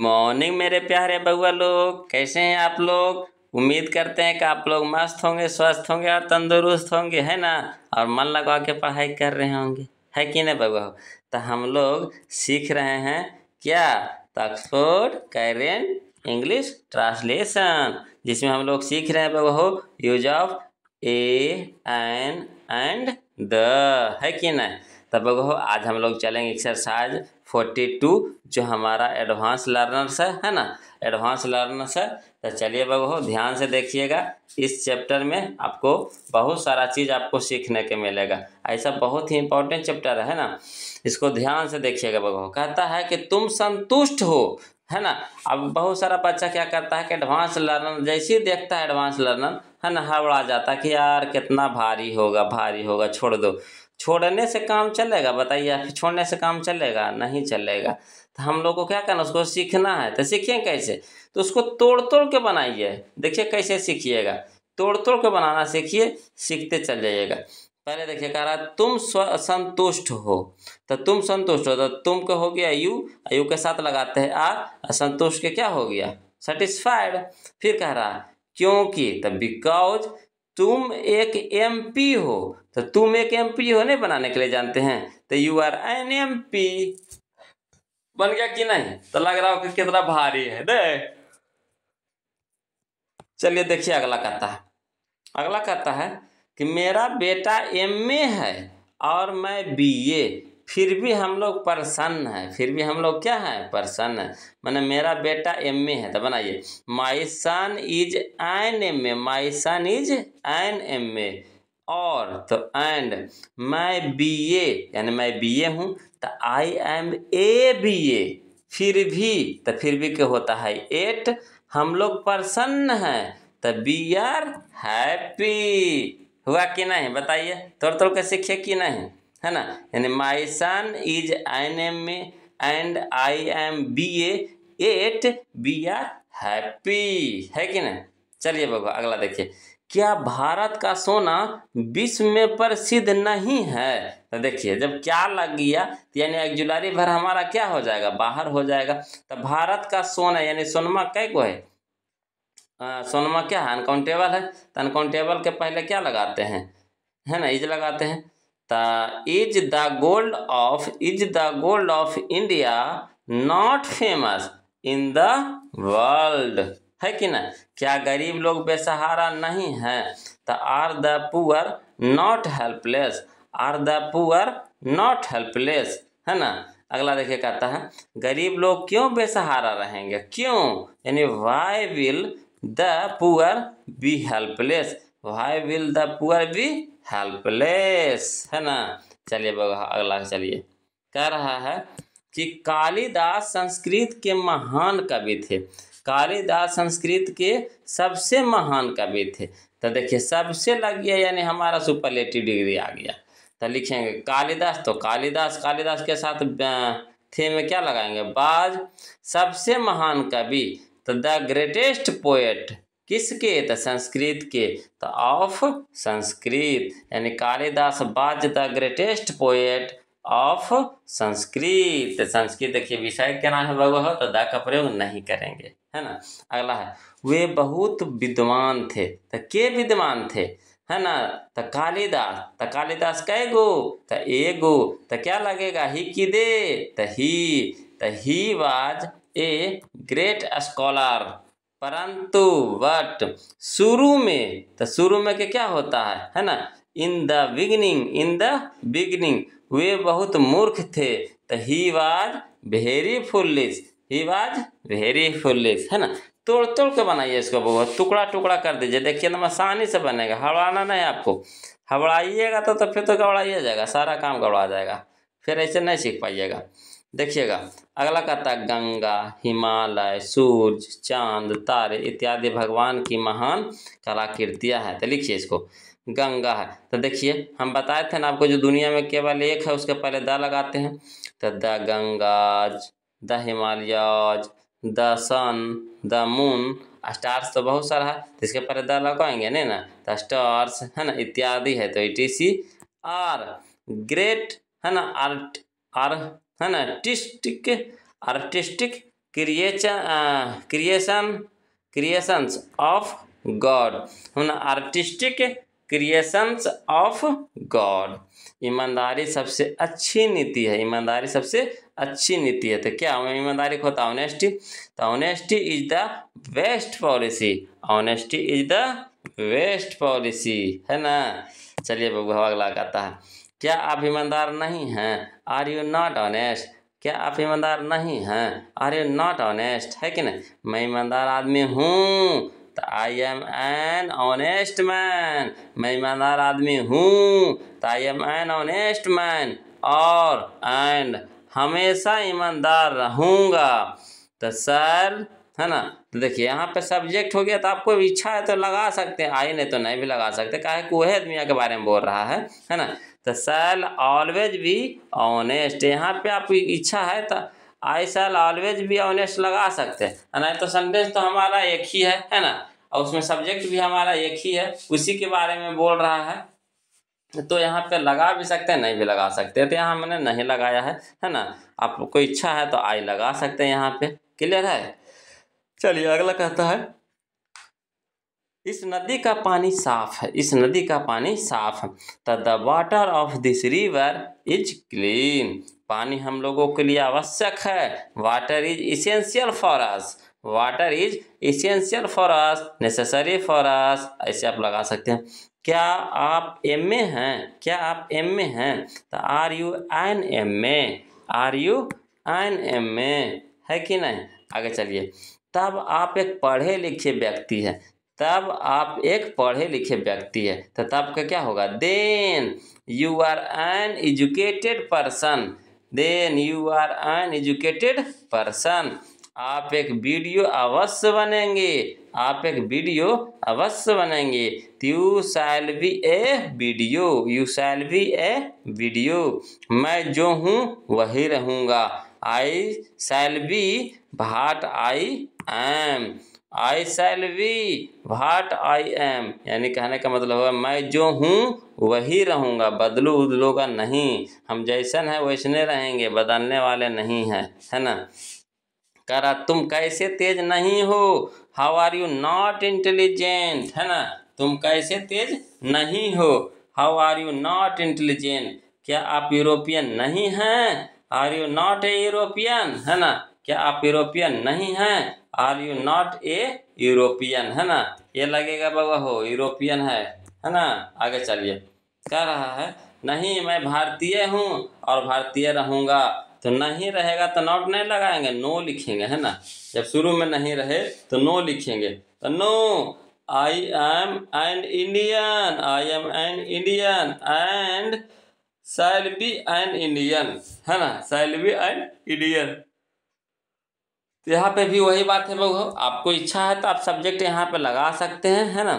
morning मेरे प्यारे बउआ लोग कैसे हैं आप लोग उम्मीद करते हैं कि आप लोग मस्त होंगे स्वस्थ होंगे और तंदुरुस्त होंगे है ना और मन लगा के पढ़ाई कर रहे होंगे है कि नहीं बउआ हो तो हम लोग सीख रहे हैं क्या ऑक्सफोर्ड कैरेंट इंग्लिश ट्रांसलेशन जिसमें हम लोग सीख रहे हैं बउआ हो use of A N and the है कि नहीं तब लोग आज हम लोग चलेंगे एक्सरसाइज फोर्टी टू जो हमारा एडवांस लर्नर्स है है ना एडवांस लर्नर्स है तो चलिए हो ध्यान से देखिएगा इस चैप्टर में आपको बहुत सारा चीज़ आपको सीखने के मिलेगा ऐसा बहुत ही इंपॉर्टेंट चैप्टर है ना इसको ध्यान से देखिएगा बगो कहता है कि तुम संतुष्ट हो है ना अब बहुत सारा बच्चा क्या करता है कि एडवांस लर्नर जैसे ही देखता है एडवांस लर्नर है ना हड़बड़ा जाता है कि यार कितना भारी होगा भारी होगा छोड़ दो छोड़ने से काम चलेगा बताइए आप छोड़ने से काम चलेगा नहीं चलेगा तो हम लोग को क्या करना उसको सीखना है तो सीखें कैसे तो उसको तोड़ तोड़ के बनाइए देखिए कैसे सीखिएगा तोड़ तोड़ के बनाना सीखिए सीखते चल जाइएगा पहले देखिए कह रहा तुम संतुष्ट हो तो तुम संतुष्ट हो तो तुम के हो गया यू यू के साथ लगाते हैं आ असंतुष्ट के क्या हो गया सेटिस्फाइड फिर कह रहा क्योंकि तो बिकॉज तुम एक एम पी हो तो तुम एक एम पी होने बनाने के लिए जानते हैं तो you are an M P बन गया कि नहीं तो लग रहा हो कि कितना भारी है दे चलिए देखिए अगला कहता है अगला कहता है कि मेरा बेटा एम ए है और मैं बी ए फिर भी हम लोग प्रसन्न है फिर भी हम लोग क्या है प्रसन्न है मैंने मेरा बेटा एम ए है तो बनाइए my son is an M A my son is an M A और तो एंड मैं बी ए यानी मैं बी ए हूँ तो आई एम ए बी ए फिर भी तो फिर भी क्या होता है एट हम लोग प्रसन्न हैं तो बी आर हैप्पी हुआ कि नहीं बताइए तोड़ तोड़ के सीखिए कि नहीं है ना यानी my son is an M and I am B eight B R happy है कि ना चलिए बाबा अगला देखिए क्या भारत का सोना विश्व में प्रसिद्ध नहीं है तो देखिए जब क्या लग गया तो यानी जुलारी भर हमारा क्या हो जाएगा बाहर हो जाएगा तो भारत का सोना यानी सोनमा कै को है सोनमा क्या है अनकाउंटेबल है तो अनकाउंटेबल के पहले क्या लगाते हैं है ना इज लगाते हैं is the gold of is the gold of India not famous in the world है कि ना क्या गरीब लोग बेसहारा नहीं हैं तो are the poor not helpless are the poor not helpless है ना अगला देखिए कहता है गरीब लोग क्यों बेसहारा रहेंगे क्यों यानी why will the poor be helpless why will the poor be helpless है ना चलिए अगला चलिए कह रहा है कि कालिदास संस्कृत के महान कवि थे कालिदास संस्कृत के सबसे महान कवि थे तो देखिए सबसे लग गया यानी हमारा सुपरलेटिव डिग्री आ गया तो लिखेंगे कालिदास तो कालिदास कालिदास के साथ थे में क्या लगाएंगे बाज सबसे महान कवि तो द ग्रेटेस्ट पोएट किसके तो संस्कृत के तो ऑफ संस्कृत यानी Kalidas was the greatest poet of Sanskrit Sanskrit देखिए विषय के नाम है वह तो द का प्रयोग नहीं करेंगे है ना अगला है वे बहुत विद्वान थे तो के विद्वान थे है ना तो कालिदास तो कालिदास कै गो तो ए गो तो क्या लगेगा ही की दे तो ही तो he was a great scholar परंतु बट शुरू में तो शुरू में क्या होता है है ना in the beginning in the beginning वे बहुत मूर्ख थे तो he was very foolish he was very foolish है ना तोड़ तोड़ के बनाइए इसको बहुत टुकड़ा टुकड़ा कर दीजिए देखिए ना आसानी से बनेगा हड़वाना नहीं आपको हड़वाइएगा तो, तो फिर तो गड़ाइए जाएगा सारा काम गड़वा जाएगा फिर ऐसे नहीं सीख पाइएगा देखिएगा अगला कहता है गंगा हिमालय सूर्य चांद तारे इत्यादि भगवान की महान कलाकृतियाँ हैं तो लिखिए इसको गंगा है तो देखिए हम बताए थे ना आपको जो दुनिया में केवल एक है उसके पहले द लगाते हैं तो the Ganges the Himalayas the sun the moon stars तो बहुत सारा है तो इसके पहले द लगाएंगे नहीं ना तो स्टार्स है ना इत्यादि है तो E T C are great है ना आर्ट आर है ना artistic artistic creation creation creations of God है ना आर्टिस्टिक क्रिएशंस ऑफ गॉड ईमानदारी सबसे अच्छी नीति है ईमानदारी सबसे अच्छी नीति है तो क्या ईमानदारी को होता ऑनेस्टी तो honesty is the best policy honesty is the best policy है ना चलिए बबुआ अगला कहता है क्या आप ईमानदार नहीं हैं आर यू नॉट ऑनेस्ट क्या आप ईमानदार नहीं हैं आर यू नॉट ऑनेस्ट है कि नहीं मैं ईमानदार आदमी हूँ तो I am an honest man मैं ईमानदार आदमी हूँ तो I am an honest man और एंड हमेशा ईमानदार रहूँगा तो सर है ना तो देखिए यहाँ पे सब्जेक्ट हो गया तो आपको इच्छा है तो लगा सकते हैं आई नहीं तो नहीं भी लगा सकते काहे कोहे आदमी के बारे में बोल रहा है है ना तो सेल ऑलवेज भी ऑनेस्ट यहाँ पे आपकी इच्छा है तो I shall always be honest लगा सकते हैं नहीं तो सेंटेंस तो हमारा एक ही है है ना और उसमें सब्जेक्ट भी हमारा एक ही है उसी के बारे में बोल रहा है तो यहाँ पे लगा भी सकते हैं नहीं भी लगा सकते तो यहाँ मैंने नहीं लगाया है है ना आपको इच्छा है तो आई लगा सकते हैं यहाँ पे क्लियर है चलिए अगला कहता है इस नदी का पानी साफ है इस नदी का पानी साफ है the water of this river is clean पानी हम लोगों के लिए आवश्यक है water is essential for us water is essential for us necessary for us ऐसे आप लगा सकते हैं क्या आप एम ए हैं क्या आप एम ए हैं तो are you an M A are you an M A है कि नहीं आगे चलिए तब आप एक पढ़े लिखे व्यक्ति हैं तब आप एक पढ़े लिखे व्यक्ति है तो तब का क्या होगा then you are an educated person then you are an educated person आप एक वीडियो अवश्य बनेंगे आप एक वीडियो अवश्य बनेंगे you shall be a video you shall be a video मैं जो हूँ वही रहूँगा I shall be what I am I shall be what I am यानी कहने का मतलब है मैं जो हूँ वही रहूँगा बदलू उदलूगा नहीं हम जैसन है वैसने रहेंगे बदलने वाले नहीं हैं है ना कह रहा तुम कैसे तेज नहीं हो how are you not intelligent है ना तुम कैसे तेज नहीं हो how are you not intelligent क्या आप यूरोपियन नहीं हैं are you not a European है ना क्या आप यूरोपियन नहीं हैं are you not a European है ना ये लगेगा बाबा हो यूरोपियन है है ना आगे चलिए कह रहा है नहीं मैं भारतीय हूँ और भारतीय रहूँगा तो नहीं रहेगा तो नॉट नहीं लगाएंगे नो लिखेंगे है ना जब शुरू में नहीं रहे तो नो लिखेंगे तो no I am an Indian I am an Indian and shall be an Indian है ना शैल बी एन इंडियन तो यहाँ पे भी वही बात है लोग आपको इच्छा है तो आप सब्जेक्ट यहाँ पे लगा सकते हैं है ना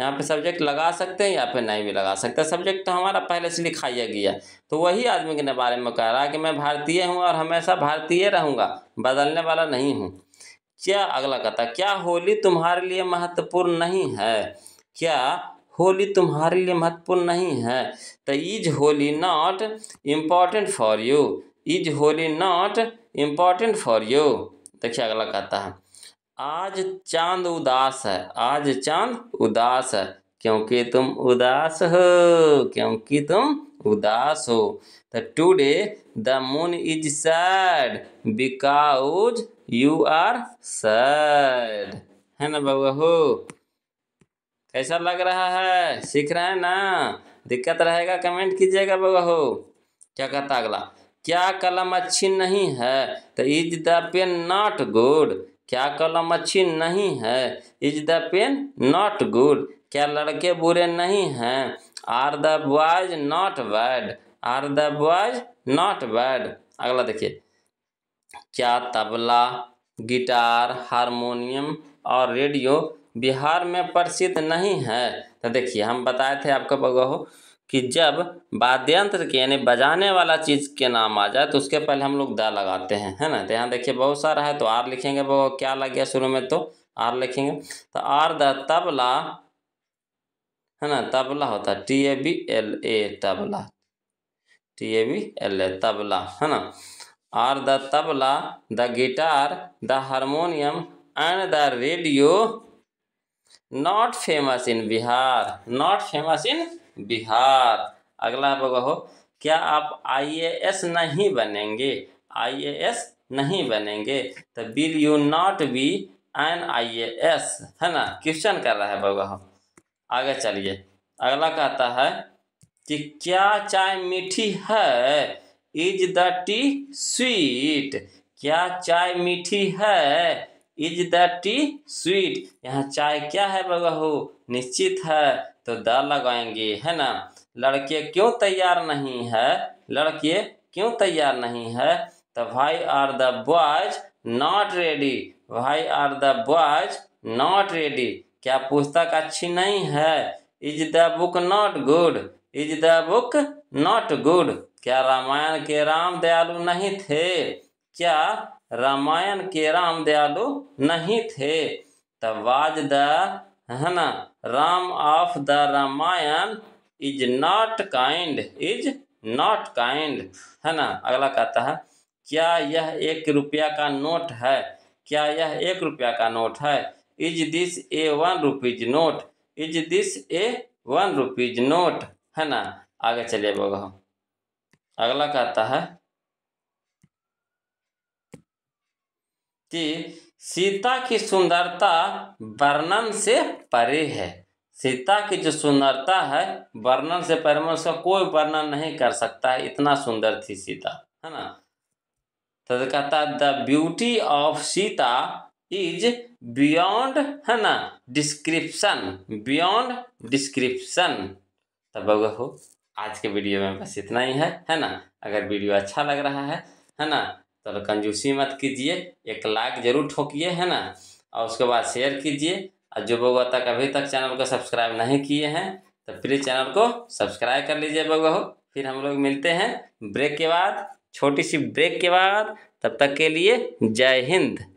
यहाँ पे सब्जेक्ट लगा सकते हैं या फिर नहीं भी लगा सकते सब्जेक्ट तो हमारा पहले से लिखाया गया तो वही आदमी के बारे में कह रहा है कि मैं भारतीय हूँ और हमेशा भारतीय रहूँगा बदलने वाला नहीं हूँ क्या अगला कहता क्या होली तुम्हारे लिए महत्वपूर्ण नहीं है क्या होली तुम्हारे लिए महत्वपूर्ण नहीं है तो is Holi not important for you is Holi not important for you देखिए अगला कहता है आज चांद उदास है आज चांद उदास है क्योंकि तुम उदास हो क्योंकि तुम उदास हो तो today the moon is sad because you are sad है ना बाबा हो कैसा लग रहा है सीख रहे हैं ना दिक्कत रहेगा कमेंट कीजिएगा बाबा हो क्या कहता अगला क्या कलम अच्छी नहीं है तो is the pen not good क्या कलम अच्छी नहीं है is the pen not good क्या लड़के बुरे नहीं हैं are the boys not bad are the boys not bad अगला देखिए क्या तबला गिटार हारमोनियम और रेडियो बिहार में प्रसिद्ध नहीं है तो देखिए हम बताए थे आपको बगहो कि जब वाद्यंत्र के यानी बजाने वाला चीज़ के नाम आ जाए तो उसके पहले हम लोग द लगाते हैं है ना तो यहाँ देखिए बहुत सारा है तो आर लिखेंगे वो क्या लग गया शुरू में तो आर लिखेंगे तो आर द तबला है ना तबला होता है T A B L A tabla T A B L A tabla है ना are the tabla the guitar the harmonium and the radio not famous in Bihar not famous in Bihar अगला हो क्या आप आईएएस नहीं बनेंगे आईएएस नहीं बनेंगे तो will you not be an IAS है ना क्वेश्चन कर रहा है हो आगे चलिए अगला कहता है कि क्या चाय मीठी है इज द टी स्वीट क्या चाय मीठी है इज द टी स्वीट यहाँ चाय क्या है हो निश्चित है तो द लगाएंगे है ना लड़के क्यों तैयार नहीं है लड़के क्यों तैयार नहीं है तो भाई are the boys not ready भाई are the boys not ready क्या पुस्तक अच्छी नहीं है is the book not good is the book not good क्या रामायण के राम दयालु नहीं थे क्या रामायण के राम दयालु नहीं थे तो वाज द है ना Ram of the Ramayana is not kind is not kind है ना अगला कहता है क्या यह एक रुपया का नोट है क्या यह एक रुपया का नोट है is this a one rupees note is this a one rupees note है ना आगे चलिए बोगा अगला कहता है कि सीता की सुंदरता वर्णन से परे है सीता की जो सुंदरता है वर्णन से परे में मतलब उसका कोई वर्णन नहीं कर सकता है इतना सुंदर थी सीता है ना तो कहता the beauty of Sita is beyond है ना डिस्क्रिप्शन बियॉन्ड डिस्क्रिप्शन तब हो आज के वीडियो में बस इतना ही है है ना अगर वीडियो अच्छा लग रहा है है ना तो कंजूसी मत कीजिए एक लाइक जरूर ठोकिए है ना और उसके बाद शेयर कीजिए और जो बहुत तक अभी तक चैनल को सब्सक्राइब नहीं किए हैं तो प्लीज़ चैनल को सब्सक्राइब कर लीजिए बउआ फिर हम लोग मिलते हैं ब्रेक के बाद छोटी सी ब्रेक के बाद तब तक के लिए जय हिंद